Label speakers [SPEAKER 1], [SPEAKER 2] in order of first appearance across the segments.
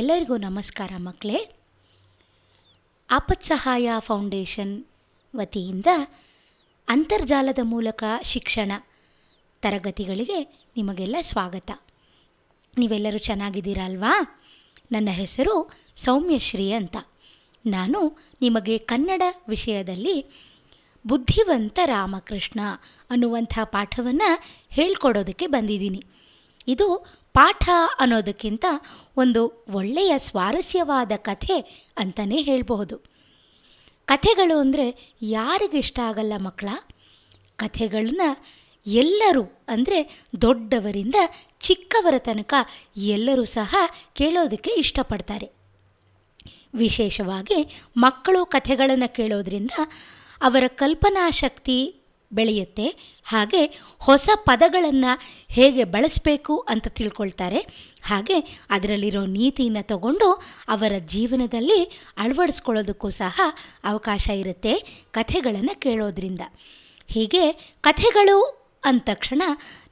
[SPEAKER 1] ಎಲ್ಲರಿಗೂ ನಮಸ್ಕಾರ ಮಕ್ಕಳೇ ಸಹಾಯ ಫೌಂಡೇಶನ್ ವತಿಯಿಂದ ಅಂತರ್ಜಾಲದ ಮೂಲಕ ಶಿಕ್ಷಣ ತರಗತಿಗಳಿಗೆ ನಿಮಗೆಲ್ಲ ಸ್ವಾಗತ ನೀವೆಲ್ಲರೂ ಚೆನ್ನಾಗಿದ್ದೀರಲ್ವಾ ನನ್ನ ಹೆಸರು ಸೌಮ್ಯಶ್ರೀ ಅಂತ ನಾನು ನಿಮಗೆ ಕನ್ನಡ ವಿಷಯದಲ್ಲಿ ಬುದ್ಧಿವಂತ ರಾಮಕೃಷ್ಣ ಅನ್ನುವಂಥ ಪಾಠವನ್ನು ಹೇಳ್ಕೊಡೋದಕ್ಕೆ ಬಂದಿದ್ದೀನಿ ಇದು ಪಾಠ ಅನ್ನೋದಕ್ಕಿಂತ ಒಂದು ಒಳ್ಳೆಯ ಸ್ವಾರಸ್ಯವಾದ ಕಥೆ ಅಂತಲೇ ಹೇಳಬಹುದು ಕಥೆಗಳು ಅಂದರೆ ಯಾರಿಗಿಷ್ಟ ಆಗಲ್ಲ ಮಕ್ಕಳ ಕಥೆಗಳನ್ನ ಎಲ್ಲರೂ ಅಂದರೆ ದೊಡ್ಡವರಿಂದ ಚಿಕ್ಕವರ ತನಕ ಎಲ್ಲರೂ ಸಹ ಕೇಳೋದಕ್ಕೆ ಇಷ್ಟಪಡ್ತಾರೆ ವಿಶೇಷವಾಗಿ ಮಕ್ಕಳು ಕಥೆಗಳನ್ನು ಕೇಳೋದ್ರಿಂದ ಅವರ ಕಲ್ಪನಾ ಶಕ್ತಿ ಬೆಳೆಯುತ್ತೆ ಹಾಗೆ ಹೊಸ ಪದಗಳನ್ನು ಹೇಗೆ ಬಳಸಬೇಕು ಅಂತ ತಿಳ್ಕೊಳ್ತಾರೆ ಹಾಗೆ ಅದರಲ್ಲಿರೋ ನೀತಿಯನ್ನು ತಗೊಂಡು ಅವರ ಜೀವನದಲ್ಲಿ ಅಳವಡಿಸ್ಕೊಳ್ಳೋದಕ್ಕೂ ಸಹ ಅವಕಾಶ ಇರುತ್ತೆ ಕಥೆಗಳನ್ನು ಕೇಳೋದ್ರಿಂದ ಹೀಗೆ ಕಥೆಗಳು ಅಂದ ತಕ್ಷಣ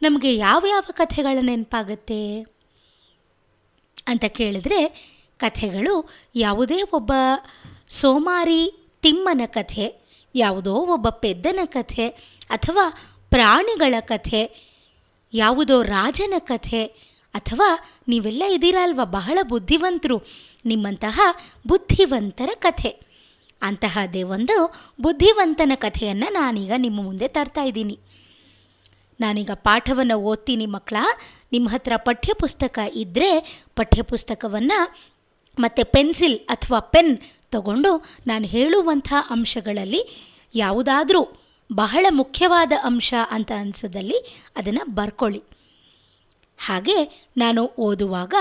[SPEAKER 1] ನಮಗೆ ಯಾವ ಕಥೆಗಳ ನೆನಪಾಗುತ್ತೆ ಅಂತ ಕೇಳಿದ್ರೆ ಕಥೆಗಳು ಯಾವುದೇ ಒಬ್ಬ ಸೋಮಾರಿ ತಿಮ್ಮನ ಕಥೆ ಯಾವುದೋ ಒಬ್ಬ ಪೆದ್ದನ ಕಥೆ ಅಥವಾ ಪ್ರಾಣಿಗಳ ಕಥೆ ಯಾವುದೋ ರಾಜನ ಕಥೆ ಅಥವಾ ನೀವೆಲ್ಲ ಇದ್ದೀರಲ್ವ ಬಹಳ ಬುದ್ಧಿವಂತರು ನಿಮ್ಮಂತಹ ಬುದ್ಧಿವಂತರ ಕಥೆ ಅಂತಹದೇ ಒಂದು ಬುದ್ಧಿವಂತನ ಕಥೆಯನ್ನು ನಾನೀಗ ನಿಮ್ಮ ಮುಂದೆ ತರ್ತಾ ಇದ್ದೀನಿ ನಾನೀಗ ಪಾಠವನ್ನು ಓದ್ತೀನಿ ಮಕ್ಕಳ ನಿಮ್ಮ ಹತ್ರ ಪಠ್ಯಪುಸ್ತಕ ಇದ್ದರೆ ಪಠ್ಯಪುಸ್ತಕವನ್ನು ಮತ್ತು ಪೆನ್ಸಿಲ್ ಅಥವಾ ಪೆನ್ ತಗೊಂಡು ನಾನು ಹೇಳುವಂಥ ಅಂಶಗಳಲ್ಲಿ ಯಾವುದಾದರೂ ಬಹಳ ಮುಖ್ಯವಾದ ಅಂಶ ಅಂತ ಅನಿಸೋದಲ್ಲಿ ಅದನ್ನು ಬರ್ಕೊಳ್ಳಿ ಹಾಗೆ ನಾನು ಓದುವಾಗ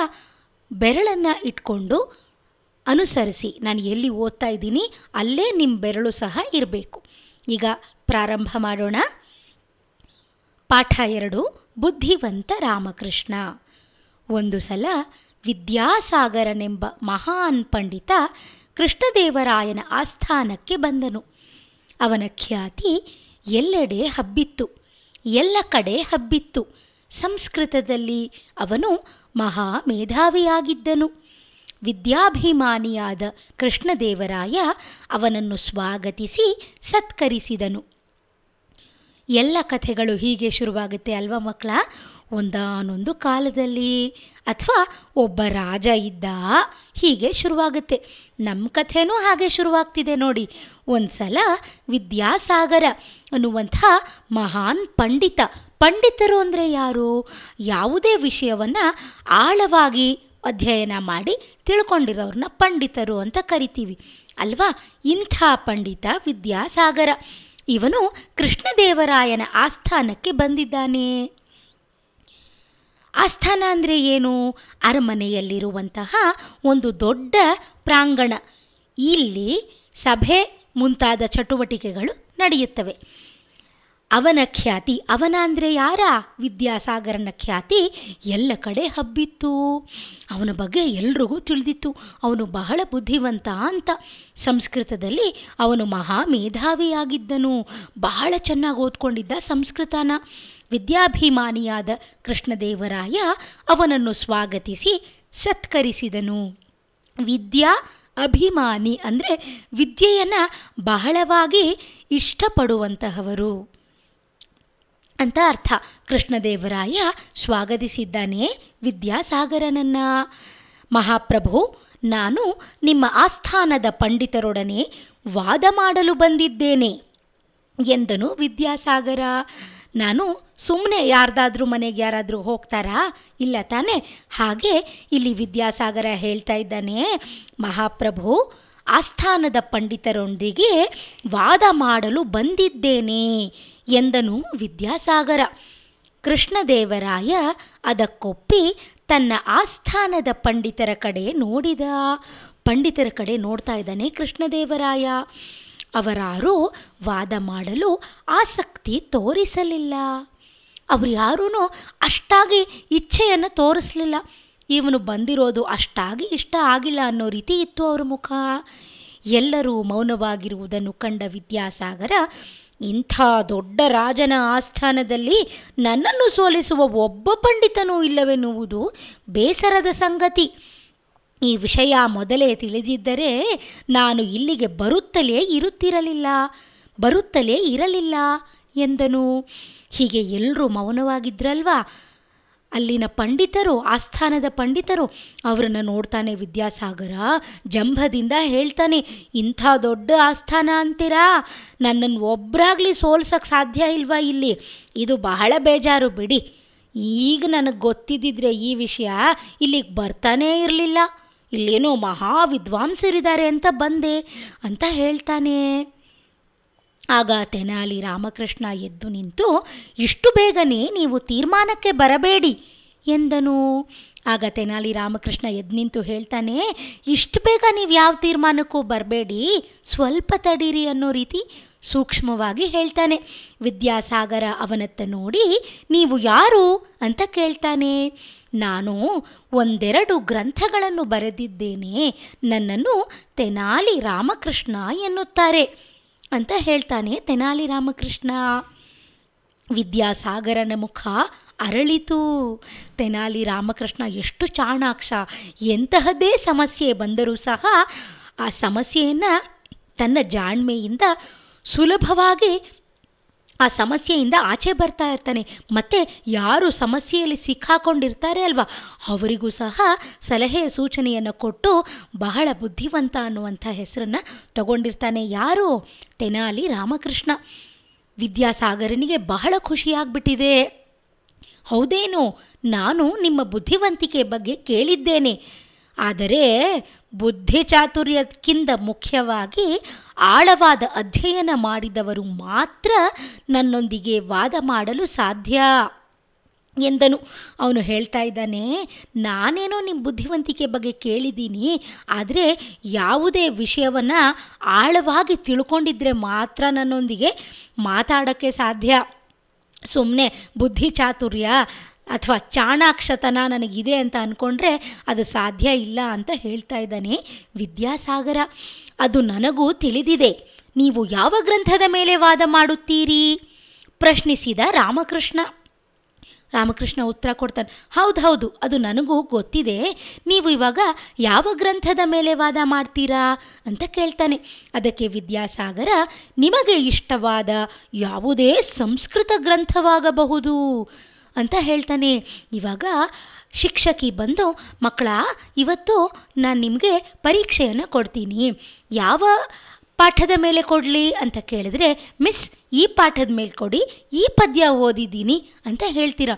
[SPEAKER 1] ಬೆರಳನ್ನು ಇಟ್ಕೊಂಡು ಅನುಸರಿಸಿ ನಾನು ಎಲ್ಲಿ ಓದ್ತಾ ಇದ್ದೀನಿ ಅಲ್ಲೇ ನಿಮ್ಮ ಬೆರಳು ಸಹ ಇರಬೇಕು ಈಗ ಪ್ರಾರಂಭ ಮಾಡೋಣ ಪಾಠ ಎರಡು ಬುದ್ಧಿವಂತ ರಾಮಕೃಷ್ಣ ಒಂದು ಸಲ ವಿದ್ಯಾಸಾಗರನೆಂಬ ಮಹಾನ್ ಪಂಡಿತ ಕೃಷ್ಣದೇವರಾಯನ ಆಸ್ಥಾನಕ್ಕೆ ಬಂದನು ಅವನ ಖ್ಯಾತಿ ಎಲ್ಲೆಡೆ ಹಬ್ಬಿತ್ತು ಎಲ್ಲ ಕಡೆ ಹಬ್ಬಿತ್ತು ಸಂಸ್ಕೃತದಲ್ಲಿ ಅವನು ಮಹಾ ಮೇಧಾವಿಯಾಗಿದ್ದನು ವಿದ್ಯಾಭಿಮಾನಿಯಾದ ಕೃಷ್ಣದೇವರಾಯ ಅವನನ್ನು ಸ್ವಾಗತಿಸಿ ಸತ್ಕರಿಸಿದನು ಎಲ್ಲ ಕಥೆಗಳು ಹೀಗೆ ಶುರುವಾಗುತ್ತೆ ಅಲ್ವಾ ಮಕ್ಕಳ ಒಂದಾನೊಂದು ಕಾಲದಲ್ಲಿ ಅಥವಾ ಒಬ್ಬ ರಾಜ ಇದ್ದ ಹೀಗೆ ಶುರುವಾಗುತ್ತೆ ನಮ್ಮ ಕಥೆನೂ ಹಾಗೆ ಶುರುವಾಗ್ತಿದೆ ನೋಡಿ ಒಂದು ಸಲ ವಿದ್ಯಾಸಾಗರ ಅನ್ನುವಂಥ ಮಹಾನ್ ಪಂಡಿತ ಪಂಡಿತರು ಅಂದರೆ ಯಾರು ಯಾವುದೇ ವಿಷಯವನ್ನು ಆಳವಾಗಿ ಅಧ್ಯಯನ ಮಾಡಿ ತಿಳ್ಕೊಂಡಿರೋರನ್ನ ಪಂಡಿತರು ಅಂತ ಕರಿತೀವಿ ಅಲ್ವಾ ಇಂಥ ಪಂಡಿತ ವಿದ್ಯಾಸಾಗರ ಇವನು ಕೃಷ್ಣದೇವರಾಯನ ಆಸ್ಥಾನಕ್ಕೆ ಬಂದಿದ್ದಾನೆ ಆಸ್ಥಾನ ಅಂದರೆ ಏನು ಅರಮನೆಯಲ್ಲಿರುವಂತಹ ಒಂದು ದೊಡ್ಡ ಪ್ರಾಂಗಣ ಇಲ್ಲಿ ಸಭೆ ಮುಂತಾದ ಚಟುವಟಿಕೆಗಳು ನಡೆಯುತ್ತವೆ ಅವನ ಖ್ಯಾತಿ ಅವನ ಅಂದರೆ ಯಾರ ವಿದ್ಯಾಸಾಗರನ ಖ್ಯಾತಿ ಎಲ್ಲ ಕಡೆ ಹಬ್ಬಿತ್ತು ಅವನ ಬಗ್ಗೆ ಎಲ್ರಿಗೂ ತಿಳಿದಿತ್ತು ಅವನು ಬಹಳ ಬುದ್ಧಿವಂತ ಅಂತ ಸಂಸ್ಕೃತದಲ್ಲಿ ಅವನು ಮಹಾ ಮೇಧಾವಿಯಾಗಿದ್ದನು ಬಹಳ ಚೆನ್ನಾಗಿ ಓದ್ಕೊಂಡಿದ್ದ ಸಂಸ್ಕೃತನ ವಿದ್ಯಾಭಿಮಾನಿಯಾದ ಕೃಷ್ಣದೇವರಾಯ ಅವನನ್ನು ಸ್ವಾಗತಿಸಿ ಸತ್ಕರಿಸಿದನು ವಿದ್ಯಾ ಅಭಿಮಾನಿ ಅಂದರೆ ವಿದ್ಯೆಯನ್ನು ಬಹಳವಾಗಿ ಇಷ್ಟಪಡುವಂತಹವರು ಅಂತ ಅರ್ಥ ಕೃಷ್ಣದೇವರಾಯ ಸ್ವಾಗತಿಸಿದ್ದಾನೆ ವಿದ್ಯಾಸಾಗರನನ್ನ ಮಹಾಪ್ರಭು ನಾನು ನಿಮ್ಮ ಆಸ್ಥಾನದ ಪಂಡಿತರೊಡನೆ ವಾದ ಮಾಡಲು ಬಂದಿದ್ದೇನೆ ಎಂದನು ವಿದ್ಯಾಸಾಗರ ನಾನು ಸುಮ್ಮನೆ ಯಾರ್ದಾದ್ರೂ ಮನೆಗೆ ಯಾರಾದರೂ ಹೋಗ್ತಾರಾ ಇಲ್ಲ ತಾನೆ ಹಾಗೆ ಇಲ್ಲಿ ವಿದ್ಯಾಸಾಗರ ಹೇಳ್ತಾ ಇದ್ದಾನೆ ಮಹಾಪ್ರಭು ಆಸ್ಥಾನದ ಪಂಡಿತರೊಂದಿಗೆ ವಾದ ಮಾಡಲು ಬಂದಿದ್ದೇನೆ ಎಂದನು ವಿದ್ಯಾಸಾಗರ ಕೃಷ್ಣದೇವರಾಯ ಅದಕ್ಕೊಪ್ಪಿ ತನ್ನ ಆಸ್ಥಾನದ ಪಂಡಿತರ ಕಡೆ ನೋಡಿದ ಪಂಡಿತರ ಕಡೆ ನೋಡ್ತಾ ಇದ್ದಾನೆ ಕೃಷ್ಣದೇವರಾಯ ಅವರಾರು ವಾದ ಮಾಡಲು ಆಸಕ್ತಿ ತೋರಿಸಲಿಲ್ಲ ಅವರು ಯಾರೂ ಅಷ್ಟಾಗಿ ಇಚ್ಛೆಯನ್ನು ತೋರಿಸಲಿಲ್ಲ ಇವನು ಬಂದಿರೋದು ಅಷ್ಟಾಗಿ ಇಷ್ಟ ಆಗಿಲ್ಲ ಅನ್ನೋ ರೀತಿ ಇತ್ತು ಅವರ ಮುಖ ಎಲ್ಲರೂ ಮೌನವಾಗಿರುವುದನ್ನು ಕಂಡ ವಿದ್ಯಾಸಾಗರ ಇಂಥ ದೊಡ್ಡ ರಾಜನ ಆಸ್ಥಾನದಲ್ಲಿ ನನ್ನನ್ನು ಸೋಲಿಸುವ ಒಬ್ಬ ಪಂಡಿತನೂ ಇಲ್ಲವೆನ್ನುವುದು ಬೇಸರದ ಸಂಗತಿ ಈ ವಿಷಯ ಮೊದಲೇ ತಿಳಿದಿದ್ದರೆ ನಾನು ಇಲ್ಲಿಗೆ ಬರುತ್ತಲೇ ಇರುತ್ತಿರಲಿಲ್ಲ ಬರುತ್ತಲೇ ಇರಲಿಲ್ಲ ಎಂದನು ಹೀಗೆ ಎಲ್ಲರೂ ಮೌನವಾಗಿದ್ರಲ್ವಾ ಅಲ್ಲಿನ ಪಂಡಿತರು ಆಸ್ಥಾನದ ಪಂಡಿತರು ಅವರನ್ನು ನೋಡ್ತಾನೆ ವಿದ್ಯಾಸಾಗರ ಜಂಭದಿಂದ ಹೇಳ್ತಾನೆ ಇಂಥ ದೊಡ್ಡ ಆಸ್ಥಾನ ಅಂತೀರಾ ನನ್ನನ್ನು ಒಬ್ಬರಾಗಲಿ ಸೋಲ್ಸಕ್ಕೆ ಸಾಧ್ಯ ಇಲ್ವಾ ಇಲ್ಲಿ ಇದು ಬಹಳ ಬೇಜಾರು ಬಿಡಿ ಈಗ ನನಗೆ ಗೊತ್ತಿದ್ದಿದ್ರೆ ಈ ವಿಷಯ ಇಲ್ಲಿಗೆ ಬರ್ತಾನೇ ಇರಲಿಲ್ಲ ಇಲ್ಲೇನೋ ಮಹಾ ವಿದ್ವಾಂಸರಿದ್ದಾರೆ ಅಂತ ಬಂದೆ ಅಂತ ಹೇಳ್ತಾನೆ ಆಗ ತೆನಾಲಿ ರಾಮಕೃಷ್ಣ ಎದ್ದು ನಿಂತು ಇಷ್ಟು ಬೇಗನೆ ನೀವು ತೀರ್ಮಾನಕ್ಕೆ ಬರಬೇಡಿ ಎಂದನು ಆಗ ತೆನಾಲಿ ರಾಮಕೃಷ್ಣ ಎದ್ದು ನಿಂತು ಹೇಳ್ತಾನೆ ಇಷ್ಟು ಬೇಗ ನೀವು ಯಾವ ತೀರ್ಮಾನಕ್ಕೂ ಬರಬೇಡಿ ಸ್ವಲ್ಪ ತಡೀರಿ ಅನ್ನೋ ರೀತಿ ಸೂಕ್ಷ್ಮವಾಗಿ ಹೇಳ್ತಾನೆ ವಿದ್ಯಾಸಾಗರ ಅವನತ್ತ ನೋಡಿ ನೀವು ಯಾರು ಅಂತ ಕೇಳ್ತಾನೆ ನಾನು ಒಂದೆರಡು ಗ್ರಂಥಗಳನ್ನು ಬರೆದಿದ್ದೇನೆ ನನ್ನನ್ನು ತೆನಾಲಿ ರಾಮಕೃಷ್ಣ ಎನ್ನುತ್ತಾರೆ ಅಂತ ಹೇಳ್ತಾನೆ ತೆನಾಲಿ ರಾಮಕೃಷ್ಣ ವಿದ್ಯಾಸಾಗರನ ಮುಖ ಅರಳಿತು ತೆನಾಲಿ ರಾಮಕೃಷ್ಣ ಎಷ್ಟು ಚಾಣಾಕ್ಷ ಎಂತಹದ್ದೇ ಸಮಸ್ಯೆ ಬಂದರೂ ಸಹ ಆ ಸಮಸ್ಯೆಯನ್ನು ತನ್ನ ಜಾಣ್ಮೆಯಿಂದ ಸುಲಭವಾಗಿ ಆ ಸಮಸ್ಯೆಯಿಂದ ಆಚೆ ಬರ್ತಾ ಇರ್ತಾನೆ ಮತ್ತು ಯಾರು ಸಮಸ್ಯೆಯಲ್ಲಿ ಸಿಕ್ಕಾಕೊಂಡಿರ್ತಾರೆ ಅಲ್ವಾ ಅವರಿಗೂ ಸಹ ಸಲಹೆ ಸೂಚನೆಯನ್ನು ಕೊಟ್ಟು ಬಹಳ ಬುದ್ಧಿವಂತ ಅನ್ನುವಂಥ ಹೆಸರನ್ನು ತಗೊಂಡಿರ್ತಾನೆ ಯಾರು ತೆನಾಲಿ ರಾಮಕೃಷ್ಣ ವಿದ್ಯಾಸಾಗರನಿಗೆ ಬಹಳ ಖುಷಿಯಾಗ್ಬಿಟ್ಟಿದೆ ಹೌದೇನು ನಾನು ನಿಮ್ಮ ಬುದ್ಧಿವಂತಿಕೆ ಬಗ್ಗೆ ಕೇಳಿದ್ದೇನೆ ಆದರೆ ಬುದ್ಧಿ ಚಾತುರ್ಯಕ್ಕಿಂತ ಮುಖ್ಯವಾಗಿ ಆಳವಾದ ಅಧ್ಯಯನ ಮಾಡಿದವರು ಮಾತ್ರ ನನ್ನೊಂದಿಗೆ ವಾದ ಮಾಡಲು ಸಾಧ್ಯ ಎಂದನು ಅವನು ಹೇಳ್ತಾ ಇದ್ದಾನೆ ನಾನೇನೋ ನಿಮ್ಮ ಬುದ್ಧಿವಂತಿಕೆ ಬಗ್ಗೆ ಕೇಳಿದ್ದೀನಿ ಆದರೆ ಯಾವುದೇ ವಿಷಯವನ್ನು ಆಳವಾಗಿ ತಿಳ್ಕೊಂಡಿದ್ರೆ ಮಾತ್ರ ನನ್ನೊಂದಿಗೆ ಮಾತಾಡೋಕ್ಕೆ ಸಾಧ್ಯ ಸುಮ್ಮನೆ ಬುದ್ಧಿ ಚಾತುರ್ಯ ಅಥವಾ ಚಾಣಾಕ್ಷತನ ನನಗಿದೆ ಅಂತ ಅಂದ್ಕೊಂಡ್ರೆ ಅದು ಸಾಧ್ಯ ಇಲ್ಲ ಅಂತ ಹೇಳ್ತಾ ಇದ್ದಾನೆ ವಿದ್ಯಾಸಾಗರ ಅದು ನನಗೂ ತಿಳಿದಿದೆ ನೀವು ಯಾವ ಗ್ರಂಥದ ಮೇಲೆ ವಾದ ಮಾಡುತ್ತೀರಿ ಪ್ರಶ್ನಿಸಿದ ರಾಮಕೃಷ್ಣ ರಾಮಕೃಷ್ಣ ಉತ್ತರ ಕೊಡ್ತಾನೆ ಹೌದು ಹೌದು ಅದು ನನಗೂ ಗೊತ್ತಿದೆ ನೀವು ಇವಾಗ ಯಾವ ಗ್ರಂಥದ ಮೇಲೆ ವಾದ ಮಾಡ್ತೀರಾ ಅಂತ ಕೇಳ್ತಾನೆ ಅದಕ್ಕೆ ವಿದ್ಯಾಸಾಗರ ನಿಮಗೆ ಇಷ್ಟವಾದ ಯಾವುದೇ ಸಂಸ್ಕೃತ ಗ್ರಂಥವಾಗಬಹುದು ಅಂತ ಹೇಳ್ತಾನೆ ಇವಾಗ ಶಿಕ್ಷಕಿ ಬಂದು ಮಕ್ಕಳ ಇವತ್ತು ನಾನು ನಿಮಗೆ ಪರೀಕ್ಷೆಯನ್ನು ಕೊಡ್ತೀನಿ ಯಾವ ಪಾಠದ ಮೇಲೆ ಕೊಡಲಿ ಅಂತ ಕೇಳಿದ್ರೆ ಮಿಸ್ ಈ ಪಾಠದ ಮೇಲೆ ಕೊಡಿ ಈ ಪದ್ಯ ಓದಿದ್ದೀನಿ ಅಂತ ಹೇಳ್ತೀರ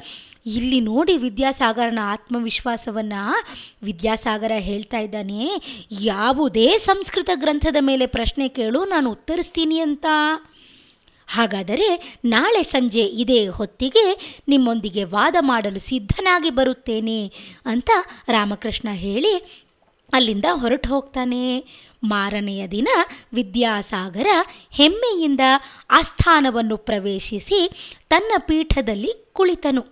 [SPEAKER 1] ಇಲ್ಲಿ ನೋಡಿ ವಿದ್ಯಾಸಾಗರನ ಆತ್ಮವಿಶ್ವಾಸವನ್ನು ವಿದ್ಯಾಸಾಗರ ಹೇಳ್ತಾ ಇದ್ದಾನೆ ಯಾವುದೇ ಸಂಸ್ಕೃತ ಗ್ರಂಥದ ಮೇಲೆ ಪ್ರಶ್ನೆ ಕೇಳು ನಾನು ಉತ್ತರಿಸ್ತೀನಿ ಅಂತ ಹಾಗಾದರೆ ನಾಳೆ ಸಂಜೆ ಇದೇ ಹೊತ್ತಿಗೆ ನಿಮ್ಮೊಂದಿಗೆ ವಾದ ಮಾಡಲು ಸಿದ್ಧನಾಗಿ ಬರುತ್ತೇನೆ ಅಂತ ರಾಮಕೃಷ್ಣ ಹೇಳಿ ಅಲ್ಲಿಂದ ಹೊರಟು ಹೋಗ್ತಾನೆ ಮಾರನೆಯ ದಿನ ವಿದ್ಯಾಸಾಗರ ಹೆಮ್ಮೆಯಿಂದ ಆಸ್ಥಾನವನ್ನು ಪ್ರವೇಶಿಸಿ ತನ್ನ ಪೀಠದಲ್ಲಿ ಕುಳಿತನು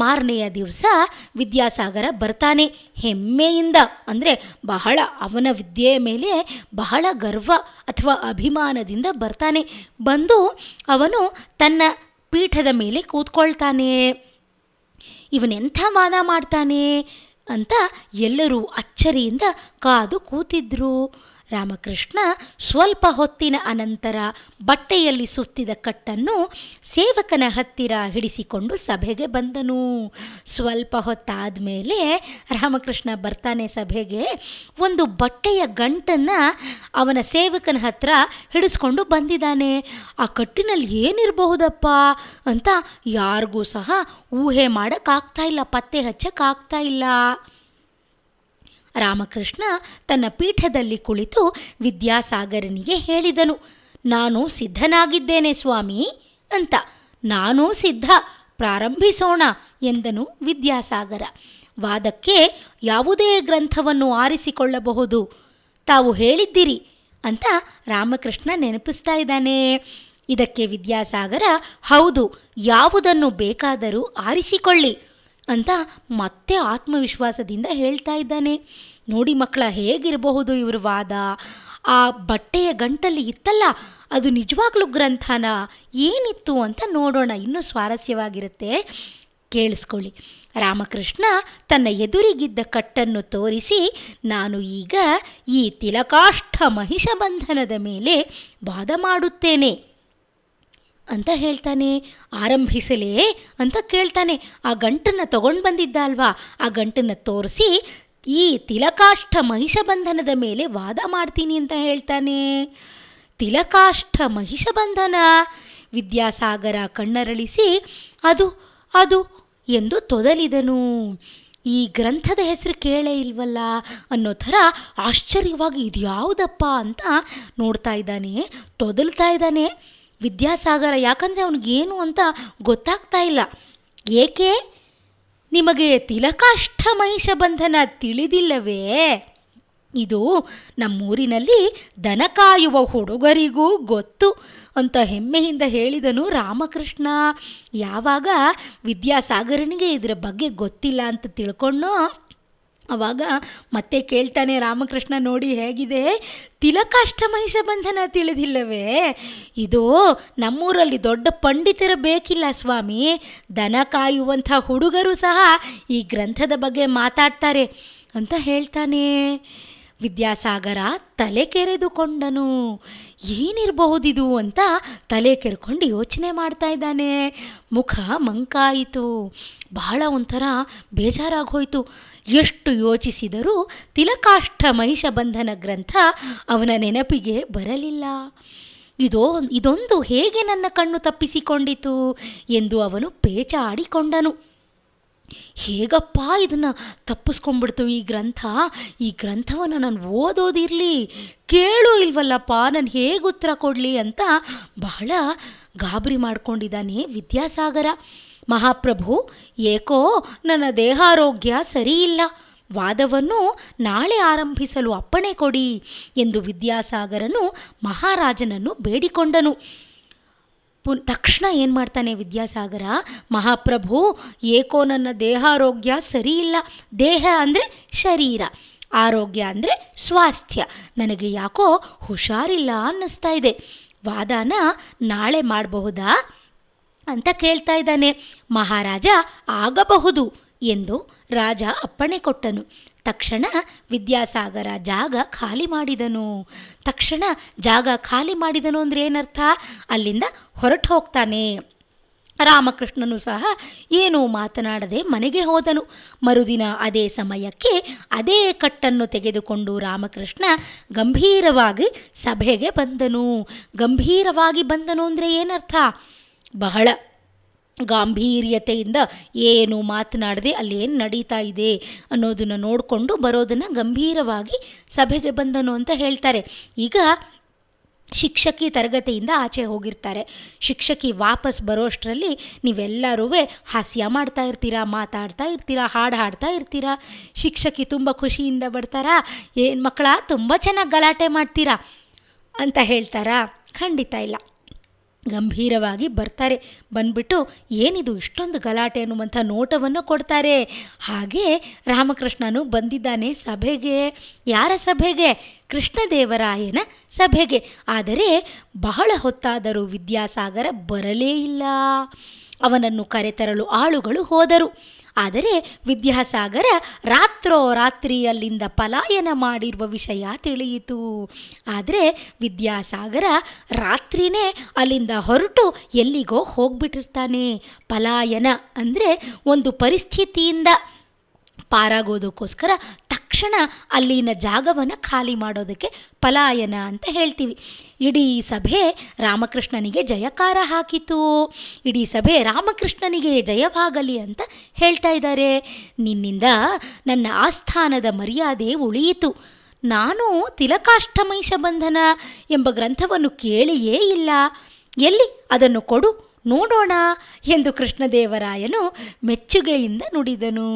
[SPEAKER 1] ಮಾರನೆಯ ದಿವಸ ವಿದ್ಯಾಸಾಗರ ಬರ್ತಾನೆ ಹೆಮ್ಮೆಯಿಂದ ಅಂದರೆ ಬಹಳ ಅವನ ವಿದ್ಯೆಯ ಮೇಲೆ ಬಹಳ ಗರ್ವ ಅಥವಾ ಅಭಿಮಾನದಿಂದ ಬರ್ತಾನೆ ಬಂದು ಅವನು ತನ್ನ ಪೀಠದ ಮೇಲೆ ಕೂತ್ಕೊಳ್ತಾನೆ ಇವನೆಂಥ ವಾದ ಮಾಡ್ತಾನೆ ಅಂತ ಎಲ್ಲರೂ ಅಚ್ಚರಿಯಿಂದ ಕಾದು ಕೂತಿದ್ರು ರಾಮಕೃಷ್ಣ ಸ್ವಲ್ಪ ಹೊತ್ತಿನ ಅನಂತರ ಬಟ್ಟೆಯಲ್ಲಿ ಸುತ್ತಿದ ಕಟ್ಟನ್ನು ಸೇವಕನ ಹತ್ತಿರ ಹಿಡಿಸಿಕೊಂಡು ಸಭೆಗೆ ಬಂದನು ಸ್ವಲ್ಪ ಹೊತ್ತಾದ ಮೇಲೆ ರಾಮಕೃಷ್ಣ ಬರ್ತಾನೆ ಸಭೆಗೆ ಒಂದು ಬಟ್ಟೆಯ ಗಂಟನ್ನು ಅವನ ಸೇವಕನ ಹತ್ರ ಹಿಡಿಸ್ಕೊಂಡು ಬಂದಿದ್ದಾನೆ ಆ ಕಟ್ಟಿನಲ್ಲಿ ಏನಿರಬಹುದಪ್ಪ ಅಂತ ಯಾರಿಗೂ ಸಹ ಊಹೆ ಮಾಡೋಕ್ಕಾಗ್ತಾ ಇಲ್ಲ ಪತ್ತೆ ಹಚ್ಚಕ್ಕಾಗ್ತಾ ಇಲ್ಲ ರಾಮಕೃಷ್ಣ ತನ್ನ ಪೀಠದಲ್ಲಿ ಕುಳಿತು ವಿದ್ಯಾಸಾಗರನಿಗೆ ಹೇಳಿದನು ನಾನು ಸಿದ್ಧನಾಗಿದ್ದೇನೆ ಸ್ವಾಮಿ ಅಂತ ನಾನೂ ಸಿದ್ಧ ಪ್ರಾರಂಭಿಸೋಣ ಎಂದನು ವಿದ್ಯಾಸಾಗರ ವಾದಕ್ಕೆ ಯಾವುದೇ ಗ್ರಂಥವನ್ನು ಆರಿಸಿಕೊಳ್ಳಬಹುದು ತಾವು ಹೇಳಿದ್ದೀರಿ ಅಂತ ರಾಮಕೃಷ್ಣ ನೆನಪಿಸ್ತಾ ಇದ್ದಾನೆ ಇದಕ್ಕೆ ವಿದ್ಯಾಸಾಗರ ಹೌದು ಯಾವುದನ್ನು ಬೇಕಾದರೂ ಆರಿಸಿಕೊಳ್ಳಿ ಅಂತ ಮತ್ತೆ ಆತ್ಮವಿಶ್ವಾಸದಿಂದ ಹೇಳ್ತಾ ಇದ್ದಾನೆ ನೋಡಿ ಮಕ್ಕಳ ಹೇಗಿರಬಹುದು ಇವ್ರ ವಾದ ಆ ಬಟ್ಟೆಯ ಗಂಟಲ್ಲಿ ಇತ್ತಲ್ಲ ಅದು ನಿಜವಾಗ್ಲೂ ಗ್ರಂಥನ ಏನಿತ್ತು ಅಂತ ನೋಡೋಣ ಇನ್ನೂ ಸ್ವಾರಸ್ಯವಾಗಿರುತ್ತೆ ಕೇಳಿಸ್ಕೊಳ್ಳಿ ರಾಮಕೃಷ್ಣ ತನ್ನ ಎದುರಿಗಿದ್ದ ಕಟ್ಟನ್ನು ತೋರಿಸಿ ನಾನು ಈಗ ಈ ತಿಲಕಾಷ್ಠ ಮಹಿಷಬಂಧನದ ಮೇಲೆ ವಾದ ಮಾಡುತ್ತೇನೆ ಅಂತ ಹೇಳ್ತಾನೆ ಆರಂಭಿಸಲೇ ಅಂತ ಕೇಳ್ತಾನೆ ಆ ಗಂಟನ್ನು ತಗೊಂಡು ಬಂದಿದ್ದ ಅಲ್ವಾ ಆ ಗಂಟನ್ನು ತೋರಿಸಿ ಈ ತಿಲಕಾಷ್ಠ ಮಹಿಷಬಂಧನದ ಮೇಲೆ ವಾದ ಮಾಡ್ತೀನಿ ಅಂತ ಹೇಳ್ತಾನೆ ತಿಲಕಾಷ್ಠ ಮಹಿಷಬಂಧನ ವಿದ್ಯಾಸಾಗರ ಕಣ್ಣರಳಿಸಿ ಅದು ಅದು ಎಂದು ತೊದಲಿದನು ಈ ಗ್ರಂಥದ ಹೆಸರು ಕೇಳೇ ಇಲ್ವಲ್ಲ ಅನ್ನೋ ಥರ ಆಶ್ಚರ್ಯವಾಗಿ ಇದು ಯಾವುದಪ್ಪ ಅಂತ ನೋಡ್ತಾ ಇದ್ದಾನೆ ತೊದಲ್ತಾ ಇದ್ದಾನೆ ವಿದ್ಯಾಸಾಗರ ಯಾಕಂದರೆ ಅವನಿಗೇನು ಅಂತ ಗೊತ್ತಾಗ್ತಾ ಇಲ್ಲ ಏಕೆ ನಿಮಗೆ ಮಹಿಷ ಬಂಧನ ತಿಳಿದಿಲ್ಲವೇ ಇದು ನಮ್ಮೂರಿನಲ್ಲಿ ದನ ಕಾಯುವ ಹುಡುಗರಿಗೂ ಗೊತ್ತು ಅಂತ ಹೆಮ್ಮೆಯಿಂದ ಹೇಳಿದನು ರಾಮಕೃಷ್ಣ ಯಾವಾಗ ವಿದ್ಯಾಸಾಗರನಿಗೆ ಇದರ ಬಗ್ಗೆ ಗೊತ್ತಿಲ್ಲ ಅಂತ ತಿಳ್ಕೊಂಡು ಅವಾಗ ಮತ್ತೆ ಕೇಳ್ತಾನೆ ರಾಮಕೃಷ್ಣ ನೋಡಿ ಹೇಗಿದೆ ಮಹಿಷ ಬಂಧನ ತಿಳಿದಿಲ್ಲವೇ ಇದು ನಮ್ಮೂರಲ್ಲಿ ದೊಡ್ಡ ಪಂಡಿತರ ಬೇಕಿಲ್ಲ ಸ್ವಾಮಿ ದನ ಕಾಯುವಂಥ ಹುಡುಗರು ಸಹ ಈ ಗ್ರಂಥದ ಬಗ್ಗೆ ಮಾತಾಡ್ತಾರೆ ಅಂತ ಹೇಳ್ತಾನೆ ವಿದ್ಯಾಸಾಗರ ತಲೆ ಕೆರೆದುಕೊಂಡನು ಏನಿರಬಹುದಿದು ಅಂತ ತಲೆ ಕೆರೆಕೊಂಡು ಯೋಚನೆ ಮಾಡ್ತಾ ಇದ್ದಾನೆ ಮುಖ ಮಂಕಾಯಿತು ಬಹಳ ಒಂಥರ ಬೇಜಾರಾಗೋಯ್ತು ಎಷ್ಟು ಯೋಚಿಸಿದರೂ ತಿಲಕಾಷ್ಟ ಮಹಿಷ ಬಂಧನ ಗ್ರಂಥ ಅವನ ನೆನಪಿಗೆ ಬರಲಿಲ್ಲ ಇದೋ ಇದೊಂದು ಹೇಗೆ ನನ್ನ ಕಣ್ಣು ತಪ್ಪಿಸಿಕೊಂಡಿತು ಎಂದು ಅವನು ಪೇಚಾಡಿಕೊಂಡನು ಹೇಗಪ್ಪ ಇದನ್ನು ತಪ್ಪಿಸ್ಕೊಂಡ್ಬಿಡ್ತು ಈ ಗ್ರಂಥ ಈ ಗ್ರಂಥವನ್ನು ನಾನು ಓದೋದಿರಲಿ ಕೇಳೂ ಇಲ್ವಲ್ಲಪ್ಪ ನಾನು ಹೇಗೆ ಉತ್ತರ ಕೊಡಲಿ ಅಂತ ಬಹಳ ಗಾಬರಿ ಮಾಡಿಕೊಂಡಿದ್ದಾನೆ ವಿದ್ಯಾಸಾಗರ ಮಹಾಪ್ರಭು ಏಕೋ ನನ್ನ ದೇಹಾರೋಗ್ಯ ಸರಿಯಿಲ್ಲ ವಾದವನ್ನು ನಾಳೆ ಆರಂಭಿಸಲು ಅಪ್ಪಣೆ ಕೊಡಿ ಎಂದು ವಿದ್ಯಾಸಾಗರನು ಮಹಾರಾಜನನ್ನು ಬೇಡಿಕೊಂಡನು ಪುನ್ ತಕ್ಷಣ ಏನು ಮಾಡ್ತಾನೆ ವಿದ್ಯಾಸಾಗರ ಮಹಾಪ್ರಭು ಏಕೋ ನನ್ನ ದೇಹಾರೋಗ್ಯ ಸರಿಯಿಲ್ಲ ದೇಹ ಅಂದರೆ ಶರೀರ ಆರೋಗ್ಯ ಅಂದರೆ ಸ್ವಾಸ್ಥ್ಯ ನನಗೆ ಯಾಕೋ ಹುಷಾರಿಲ್ಲ ಅನ್ನಿಸ್ತಾ ಇದೆ ವಾದನ ನಾಳೆ ಮಾಡಬಹುದಾ ಅಂತ ಕೇಳ್ತಾ ಇದ್ದಾನೆ ಮಹಾರಾಜ ಆಗಬಹುದು ಎಂದು ರಾಜ ಅಪ್ಪಣೆ ಕೊಟ್ಟನು ತಕ್ಷಣ ವಿದ್ಯಾಸಾಗರ ಜಾಗ ಖಾಲಿ ಮಾಡಿದನು ತಕ್ಷಣ ಜಾಗ ಖಾಲಿ ಮಾಡಿದನು ಅಂದರೆ ಏನರ್ಥ ಅಲ್ಲಿಂದ ಹೊರಟು ಹೋಗ್ತಾನೆ ರಾಮಕೃಷ್ಣನು ಸಹ ಏನು ಮಾತನಾಡದೆ ಮನೆಗೆ ಹೋದನು ಮರುದಿನ ಅದೇ ಸಮಯಕ್ಕೆ ಅದೇ ಕಟ್ಟನ್ನು ತೆಗೆದುಕೊಂಡು ರಾಮಕೃಷ್ಣ ಗಂಭೀರವಾಗಿ ಸಭೆಗೆ ಬಂದನು ಗಂಭೀರವಾಗಿ ಬಂದನು ಅಂದರೆ ಏನರ್ಥ ಬಹಳ ಗಾಂಭೀರ್ಯತೆಯಿಂದ ಏನು ಮಾತನಾಡದೆ ಅಲ್ಲಿ ಏನು ನಡೀತಾ ಇದೆ ಅನ್ನೋದನ್ನು ನೋಡಿಕೊಂಡು ಬರೋದನ್ನು ಗಂಭೀರವಾಗಿ ಸಭೆಗೆ ಬಂದನು ಅಂತ ಹೇಳ್ತಾರೆ ಈಗ ಶಿಕ್ಷಕಿ ತರಗತಿಯಿಂದ ಆಚೆ ಹೋಗಿರ್ತಾರೆ ಶಿಕ್ಷಕಿ ವಾಪಸ್ ಬರೋಷ್ಟರಲ್ಲಿ ನೀವೆಲ್ಲರೂ ಹಾಸ್ಯ ಮಾಡ್ತಾ ಇರ್ತೀರಾ ಮಾತಾಡ್ತಾ ಇರ್ತೀರಾ ಹಾಡು ಹಾಡ್ತಾ ಇರ್ತೀರಾ ಶಿಕ್ಷಕಿ ತುಂಬ ಖುಷಿಯಿಂದ ಬರ್ತಾರಾ ಏನು ಮಕ್ಕಳ ತುಂಬ ಚೆನ್ನಾಗಿ ಗಲಾಟೆ ಮಾಡ್ತೀರಾ ಅಂತ ಹೇಳ್ತಾರಾ ಖಂಡಿತ ಇಲ್ಲ ಗಂಭೀರವಾಗಿ ಬರ್ತಾರೆ ಬಂದ್ಬಿಟ್ಟು ಏನಿದು ಇಷ್ಟೊಂದು ಗಲಾಟೆ ಅನ್ನುವಂಥ ನೋಟವನ್ನು ಕೊಡ್ತಾರೆ ಹಾಗೆ ರಾಮಕೃಷ್ಣನು ಬಂದಿದ್ದಾನೆ ಸಭೆಗೆ ಯಾರ ಸಭೆಗೆ ಕೃಷ್ಣದೇವರಾಯನ ಸಭೆಗೆ ಆದರೆ ಬಹಳ ಹೊತ್ತಾದರೂ ವಿದ್ಯಾಸಾಗರ ಬರಲೇ ಇಲ್ಲ ಅವನನ್ನು ಕರೆತರಲು ಆಳುಗಳು ಹೋದರು ಆದರೆ ವಿದ್ಯಾಸಾಗರ ರಾತ್ರೋ ರಾತ್ರಿ ಅಲ್ಲಿಂದ ಪಲಾಯನ ಮಾಡಿರುವ ವಿಷಯ ತಿಳಿಯಿತು ಆದರೆ ವಿದ್ಯಾಸಾಗರ ರಾತ್ರಿನೇ ಅಲ್ಲಿಂದ ಹೊರಟು ಎಲ್ಲಿಗೋ ಹೋಗ್ಬಿಟ್ಟಿರ್ತಾನೆ ಪಲಾಯನ ಅಂದರೆ ಒಂದು ಪರಿಸ್ಥಿತಿಯಿಂದ ಪಾರಾಗೋದಕ್ಕೋಸ್ಕರ ತಕ್ಷಣ ಅಲ್ಲಿನ ಜಾಗವನ್ನು ಖಾಲಿ ಮಾಡೋದಕ್ಕೆ ಪಲಾಯನ ಅಂತ ಹೇಳ್ತೀವಿ ಇಡೀ ಸಭೆ ರಾಮಕೃಷ್ಣನಿಗೆ ಜಯಕಾರ ಹಾಕಿತು ಇಡೀ ಸಭೆ ರಾಮಕೃಷ್ಣನಿಗೆ ಜಯವಾಗಲಿ ಅಂತ ಹೇಳ್ತಾ ಇದ್ದಾರೆ ನಿನ್ನಿಂದ ನನ್ನ ಆಸ್ಥಾನದ ಮರ್ಯಾದೆ ಉಳಿಯಿತು ನಾನು ತಿಲಕಾಷ್ಟಮೈಷ ಬಂಧನ ಎಂಬ ಗ್ರಂಥವನ್ನು ಕೇಳಿಯೇ ಇಲ್ಲ ಎಲ್ಲಿ ಅದನ್ನು ಕೊಡು ನೋಡೋಣ ಎಂದು ಕೃಷ್ಣದೇವರಾಯನು ಮೆಚ್ಚುಗೆಯಿಂದ ನುಡಿದನು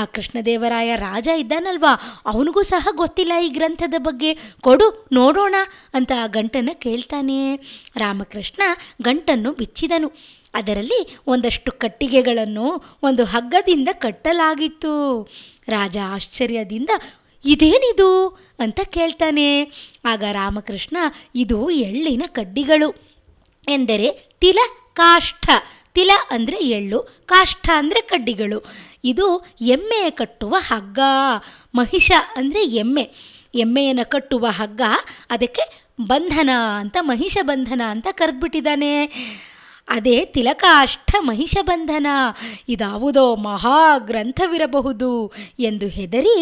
[SPEAKER 1] ಆ ಕೃಷ್ಣದೇವರಾಯ ರಾಜ ಇದ್ದಾನಲ್ವಾ ಅವನಿಗೂ ಸಹ ಗೊತ್ತಿಲ್ಲ ಈ ಗ್ರಂಥದ ಬಗ್ಗೆ ಕೊಡು ನೋಡೋಣ ಅಂತ ಆ ಗಂಟನ್ನು ಕೇಳ್ತಾನೆ ರಾಮಕೃಷ್ಣ ಗಂಟನ್ನು ಬಿಚ್ಚಿದನು ಅದರಲ್ಲಿ ಒಂದಷ್ಟು ಕಟ್ಟಿಗೆಗಳನ್ನು ಒಂದು ಹಗ್ಗದಿಂದ ಕಟ್ಟಲಾಗಿತ್ತು ರಾಜ ಆಶ್ಚರ್ಯದಿಂದ ಇದೇನಿದು ಅಂತ ಕೇಳ್ತಾನೆ ಆಗ ರಾಮಕೃಷ್ಣ ಇದು ಎಳ್ಳಿನ ಕಡ್ಡಿಗಳು ಎಂದರೆ ತಿಲ ಕಾಷ್ಠ ತಿಲ ಅಂದರೆ ಎಳ್ಳು ಕಾಷ್ಠ ಅಂದರೆ ಕಡ್ಡಿಗಳು ಇದು ಎಮ್ಮೆಯ ಕಟ್ಟುವ ಹಗ್ಗ ಮಹಿಷ ಅಂದರೆ ಎಮ್ಮೆ ಎಮ್ಮೆಯನ್ನು ಕಟ್ಟುವ ಹಗ್ಗ ಅದಕ್ಕೆ ಬಂಧನ ಅಂತ ಮಹಿಷ ಬಂಧನ ಅಂತ ಕರೆದ್ಬಿಟ್ಟಿದ್ದಾನೆ ಅದೇ ತಿಲಕಾಷ್ಠ ಮಹಿಷ ಬಂಧನ ಇದಾವುದೋ ಮಹಾ ಗ್ರಂಥವಿರಬಹುದು ಎಂದು ಹೆದರಿ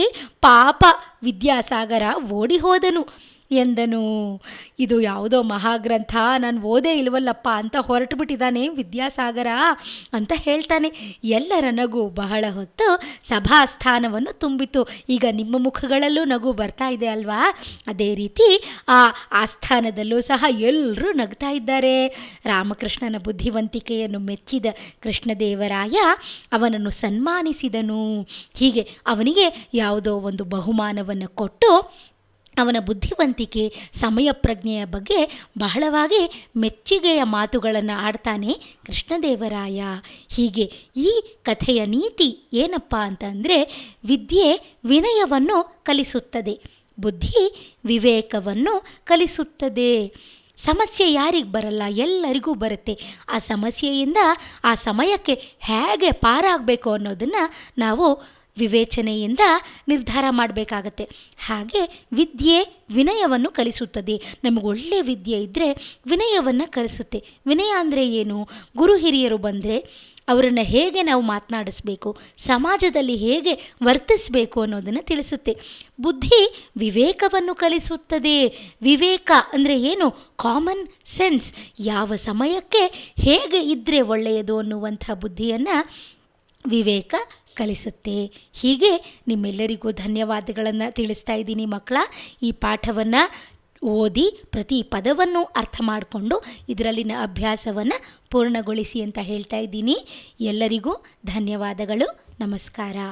[SPEAKER 1] ಪಾಪ ವಿದ್ಯಾಸಾಗರ ಓಡಿ ಹೋದನು ಎಂದನು ಇದು ಯಾವುದೋ ಮಹಾಗ್ರಂಥ ನಾನು ಓದೇ ಇಲ್ವಲ್ಲಪ್ಪ ಅಂತ ಹೊರಟು ಬಿಟ್ಟಿದ್ದಾನೆ ವಿದ್ಯಾಸಾಗರ ಅಂತ ಹೇಳ್ತಾನೆ ಎಲ್ಲರ ನಗು ಬಹಳ ಹೊತ್ತು ಸಭಾಸ್ಥಾನವನ್ನು ತುಂಬಿತು ಈಗ ನಿಮ್ಮ ಮುಖಗಳಲ್ಲೂ ನಗು ಬರ್ತಾ ಇದೆ ಅಲ್ವಾ ಅದೇ ರೀತಿ ಆ ಆಸ್ಥಾನದಲ್ಲೂ ಸಹ ಎಲ್ಲರೂ ನಗ್ತಾ ಇದ್ದಾರೆ ರಾಮಕೃಷ್ಣನ ಬುದ್ಧಿವಂತಿಕೆಯನ್ನು ಮೆಚ್ಚಿದ ಕೃಷ್ಣದೇವರಾಯ ಅವನನ್ನು ಸನ್ಮಾನಿಸಿದನು ಹೀಗೆ ಅವನಿಗೆ ಯಾವುದೋ ಒಂದು ಬಹುಮಾನವನ್ನು ಕೊಟ್ಟು ಅವನ ಬುದ್ಧಿವಂತಿಕೆ ಸಮಯ ಪ್ರಜ್ಞೆಯ ಬಗ್ಗೆ ಬಹಳವಾಗಿ ಮೆಚ್ಚುಗೆಯ ಮಾತುಗಳನ್ನು ಆಡ್ತಾನೆ ಕೃಷ್ಣದೇವರಾಯ ಹೀಗೆ ಈ ಕಥೆಯ ನೀತಿ ಏನಪ್ಪ ಅಂತಂದರೆ ವಿದ್ಯೆ ವಿನಯವನ್ನು ಕಲಿಸುತ್ತದೆ ಬುದ್ಧಿ ವಿವೇಕವನ್ನು ಕಲಿಸುತ್ತದೆ ಸಮಸ್ಯೆ ಯಾರಿಗೆ ಬರಲ್ಲ ಎಲ್ಲರಿಗೂ ಬರುತ್ತೆ ಆ ಸಮಸ್ಯೆಯಿಂದ ಆ ಸಮಯಕ್ಕೆ ಹೇಗೆ ಪಾರಾಗಬೇಕು ಅನ್ನೋದನ್ನು ನಾವು ವಿವೇಚನೆಯಿಂದ ನಿರ್ಧಾರ ಮಾಡಬೇಕಾಗತ್ತೆ ಹಾಗೆ ವಿದ್ಯೆ ವಿನಯವನ್ನು ಕಲಿಸುತ್ತದೆ ನಮಗೆ ಒಳ್ಳೆಯ ವಿದ್ಯೆ ಇದ್ದರೆ ವಿನಯವನ್ನು ಕಲಿಸುತ್ತೆ ವಿನಯ ಅಂದರೆ ಏನು ಗುರು ಹಿರಿಯರು ಬಂದರೆ ಅವರನ್ನು ಹೇಗೆ ನಾವು ಮಾತನಾಡಿಸ್ಬೇಕು ಸಮಾಜದಲ್ಲಿ ಹೇಗೆ ವರ್ತಿಸಬೇಕು ಅನ್ನೋದನ್ನು ತಿಳಿಸುತ್ತೆ ಬುದ್ಧಿ ವಿವೇಕವನ್ನು ಕಲಿಸುತ್ತದೆ ವಿವೇಕ ಅಂದರೆ ಏನು ಕಾಮನ್ ಸೆನ್ಸ್ ಯಾವ ಸಮಯಕ್ಕೆ ಹೇಗೆ ಇದ್ದರೆ ಒಳ್ಳೆಯದು ಅನ್ನುವಂಥ ಬುದ್ಧಿಯನ್ನು ವಿವೇಕ ಕಲಿಸುತ್ತೆ ಹೀಗೆ ನಿಮ್ಮೆಲ್ಲರಿಗೂ ಧನ್ಯವಾದಗಳನ್ನು ತಿಳಿಸ್ತಾ ಇದ್ದೀನಿ ಮಕ್ಕಳ ಈ ಪಾಠವನ್ನು ಓದಿ ಪ್ರತಿ ಪದವನ್ನು ಅರ್ಥ ಮಾಡಿಕೊಂಡು ಇದರಲ್ಲಿನ ಅಭ್ಯಾಸವನ್ನು ಪೂರ್ಣಗೊಳಿಸಿ ಅಂತ ಹೇಳ್ತಾ ಇದ್ದೀನಿ ಎಲ್ಲರಿಗೂ ಧನ್ಯವಾದಗಳು ನಮಸ್ಕಾರ